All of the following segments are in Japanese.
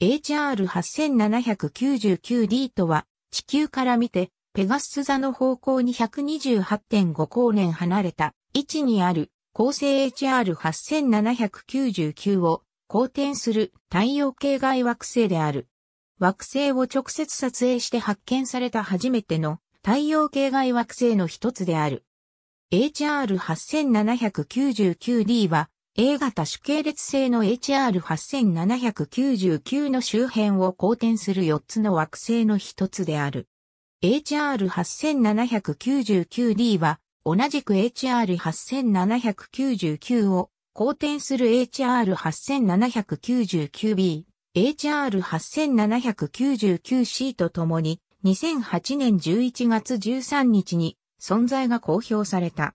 HR8799D とは、地球から見て、ペガス座の方向に128.5光年離れた位置にある恒星 HR8799 を公転する太陽系外惑星である。惑星を直接撮影して発見された初めての太陽系外惑星の一つである。HR8799D は A 型主系列性の HR8799 の周辺を公転する4つの惑星の一つである。HR8799D は同じく HR8799 を公転する HR8799B、HR8799C とともに2008年11月13日に存在が公表された。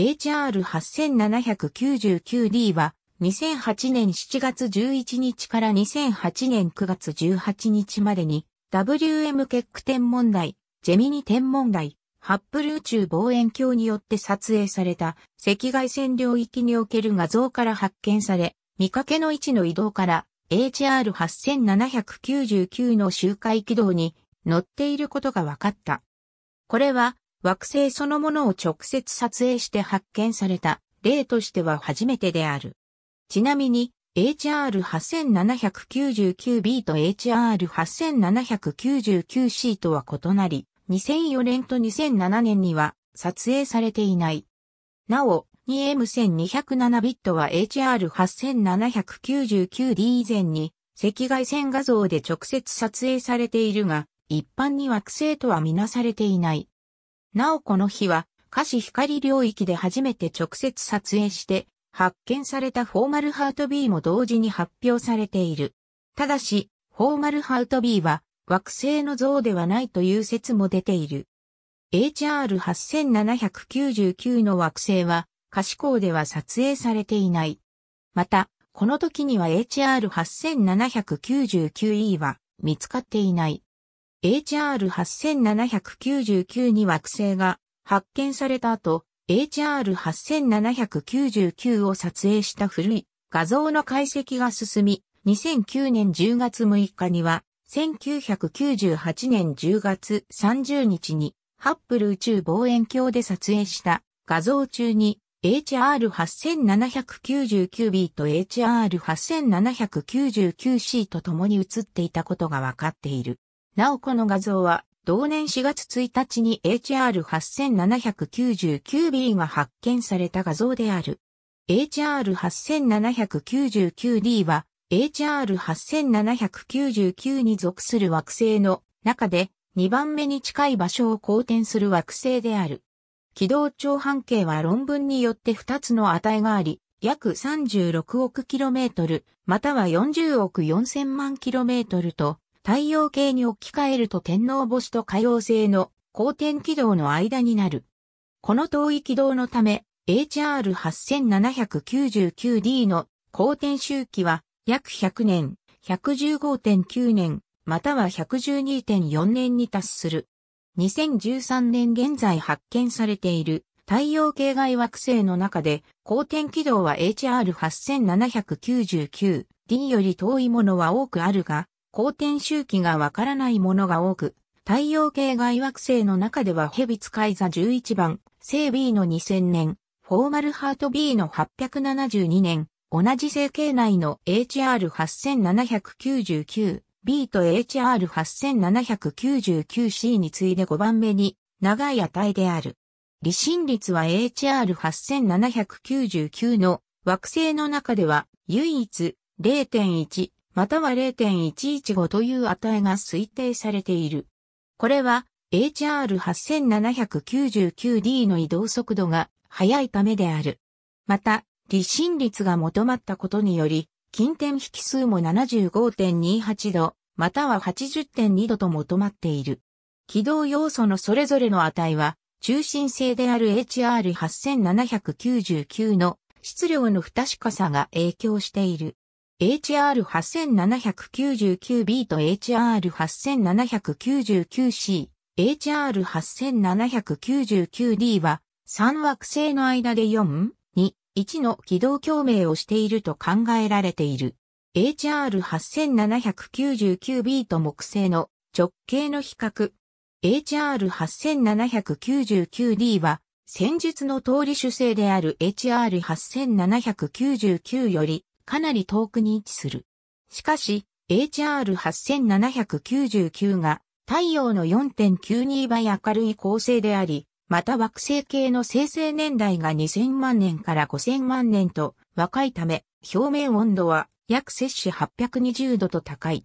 HR8799D は2008年7月11日から2008年9月18日までに WM 結句天文台、ジェミニ天文台、ハッブル宇宙望遠鏡によって撮影された赤外線領域における画像から発見され、見かけの位置の移動から HR8799 の周回軌道に乗っていることが分かった。これは惑星そのものを直接撮影して発見された例としては初めてである。ちなみに HR8799b と HR8799c とは異なり、2004年と2007年には撮影されていない。なお、2M1207 ビットは HR8799d 以前に赤外線画像で直接撮影されているが、一般に惑星とはみなされていない。なおこの日は、可視光領域で初めて直接撮影して、発見されたフォーマルハート B も同時に発表されている。ただし、フォーマルハート B は惑星の像ではないという説も出ている。HR8799 の惑星は、可視光では撮影されていない。また、この時には HR8799E は見つかっていない。HR8799 に惑星が発見された後、HR8799 を撮影した古い画像の解析が進み、2009年10月6日には、1998年10月30日に、ハッブル宇宙望遠鏡で撮影した画像中に HR8799B と HR8799C と共に映っていたことが分かっている。なおこの画像は、同年4月1日に HR8799B が発見された画像である。HR8799D は HR8799 に属する惑星の中で2番目に近い場所を公転する惑星である。軌道長半径は論文によって2つの値があり、約36億キロメートル、または40億4000万キロメートルと太陽系に置き換えると天皇星と海王星の公転軌道の間になる。この遠い軌道のため、HR8799D の公転周期は約100年、115.9年、または112.4年に達する。2013年現在発見されている太陽系外惑星の中で、公転軌道は HR8799D より遠いものは多くあるが、光転周期がわからないものが多く、太陽系外惑星の中ではヘビ使い座11番、星 B の2000年、フォーマルハート B の872年、同じ星系内の HR8799、B と HR8799C に次いで5番目に長い値である。離心率は HR8799 の惑星の中では唯一0.1または0.115という値が推定されている。これは HR8799D の移動速度が速いためである。また、離心率が求まったことにより、近点引数も75.28度、または80.2度と求まっている。軌道要素のそれぞれの値は、中心性である HR8799 の質量の不確かさが影響している。HR8799B と HR8799C、HR8799D は3惑星の間で4、2、1の軌道共鳴をしていると考えられている。HR8799B と木星の直径の比較。HR8799D は戦術の通り主星である HR8799 よりかなり遠くに位置する。しかし、HR8799 が太陽の4.92倍明るい恒星であり、また惑星系の生成年代が2000万年から5000万年と若いため、表面温度は約摂氏820度と高い。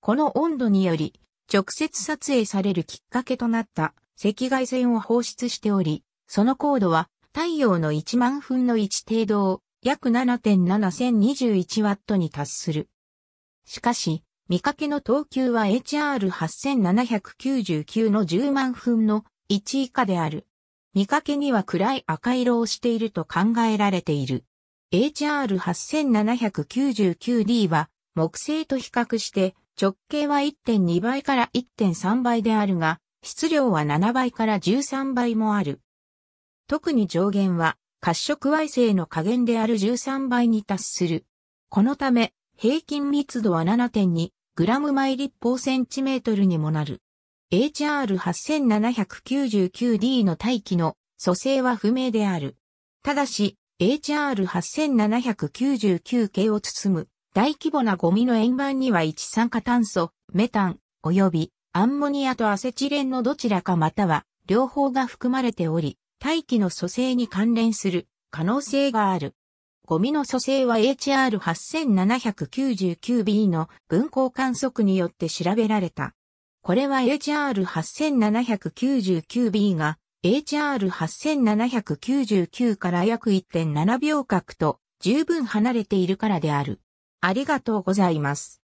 この温度により、直接撮影されるきっかけとなった赤外線を放出しており、その高度は太陽の1万分の1程度を約7.7021ワットに達する。しかし、見かけの等級は HR8799 の10万分の1以下である。見かけには暗い赤色をしていると考えられている。HR8799D は木星と比較して直径は1.2倍から1.3倍であるが、質量は7倍から13倍もある。特に上限は褐色矮星の加減である13倍に達する。このため、平均密度は7.2グラム毎立方センチメートルにもなる。HR8799D の大気の組成は不明である。ただし、HR8799 系を包む大規模なゴミの円盤には一酸化炭素、メタン、及びアンモニアとアセチレンのどちらかまたは両方が含まれており、大気の蘇生に関連する可能性がある。ゴミの蘇生は HR8799B の分光観測によって調べられた。これは HR8799B が HR8799 から約1.7秒角と十分離れているからである。ありがとうございます。